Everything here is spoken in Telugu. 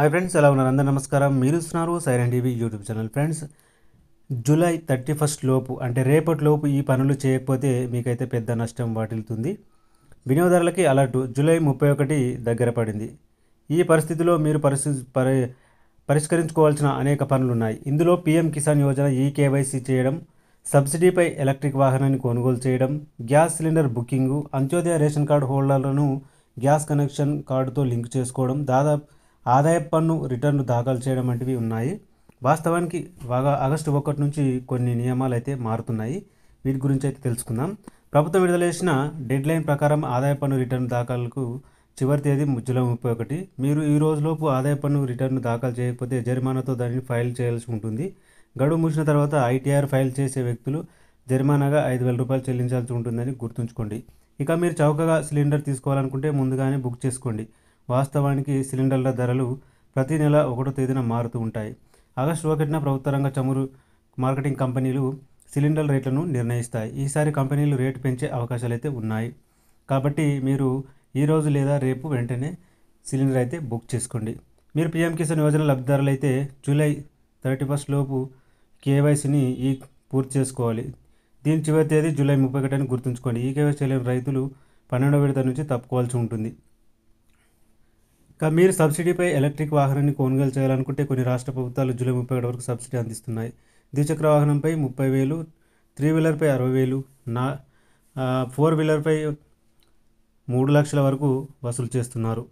హాయ్ ఫ్రెండ్స్ ఎలా ఉన్నారు అందరూ నమస్కారం మీరు ఇస్తున్నారు siren TV YouTube channel friends July thirty first లోపు అంటే రేపటి లోపు ఈ పనులు చేయకపోతే మీకైతే పెద్ద నష్టం వాటిల్తుంది వినియోగదారులకి అలర్ట్ జూలై ముప్పై ఒకటి దగ్గర పడింది ఈ పరిస్థితిలో మీరు పరిస్థితి పరి పరిష్కరించుకోవాల్సిన అనేక పనులు ఉన్నాయి ఇందులో పీఎం కిసాన్ యోజన ఈ కేవైసీ చేయడం సబ్సిడీపై ఎలక్ట్రిక్ వాహనాన్ని కొనుగోలు చేయడం gas cylinder booking Antyodaya ration card హోల్డర్లను గ్యాస్ కనెక్షన్ కార్డుతో లింక్ చేసుకోవడం దాదాపు ఆదాయ పన్ను రిటర్న్ దాఖలు చేయడం వంటివి ఉన్నాయి వాస్తవానికి ఆగస్టు ఒకటి నుంచి కొన్ని నియమాలు అయితే మారుతున్నాయి వీటి గురించి అయితే తెలుసుకుందాం ప్రభుత్వం విడుదల చేసిన డెడ్ లైన్ ప్రకారం ఆదాయ పన్ను రిటర్న్ దాఖలకు చివరి తేదీ జులై ముప్పై ఒకటి మీరు ఈ రోజులోపు ఆదాయ పన్ను రిటర్న్ దాఖలు చేయకపోతే జరిమానాతో దానిని ఫైల్ చేయాల్సి ఉంటుంది గడువు ముగిసిన తర్వాత ఐటీఆర్ ఫైల్ చేసే వ్యక్తులు జరిమానాగా ఐదు వేల రూపాయలు చెల్లించాల్సి ఉంటుందని గుర్తుంచుకోండి ఇక మీరు చౌకగా సిలిండర్ తీసుకోవాలనుకుంటే ముందుగానే బుక్ చేసుకోండి వాస్తవానికి సిలిండర్ల ధరలు ప్రతి నెల ఒకటో తేదీన మారుతూ ఉంటాయి ఆగస్టు ఒకటిన ప్రభుత్వ రంగ చమురు మార్కెటింగ్ కంపెనీలు సిలిండర్ రేట్లను నిర్ణయిస్తాయి ఈసారి కంపెనీలు రేటు పెంచే అవకాశాలు అయితే ఉన్నాయి కాబట్టి మీరు ఈరోజు లేదా రేపు వెంటనే సిలిండర్ అయితే బుక్ చేసుకోండి మీరు పిఎం కిసాన్ యోజన లబ్ధిదారులు అయితే జూలై థర్టీ ఫస్ట్ లోపు కేవైసీని ఈ పూర్తి చేసుకోవాలి దీని చివరి తేదీ జూలై ముప్పై ఒకటి అని గుర్తుంచుకోండి ఈ కేవైసీ చేయలేని రైతులు పన్నెండో విడత నుంచి తప్పుకోవాల్సి ఉంటుంది మీరు సబ్సిడీపై ఎలక్ట్రిక్ వాహనాన్ని కొనుగోలు చేయాలనుకుంటే కొన్ని రాష్ట్ర ప్రభుత్వాలు జూలై ముప్పై ఒకటి వరకు సబ్సిడీ అందిస్తున్నాయి ద్విచక్ర వాహనంపై ముప్పై వేలు త్రీ వీలర్పై అరవై వేలు నా ఫోర్ వీలర్పై మూడు లక్షల వరకు వసూలు చేస్తున్నారు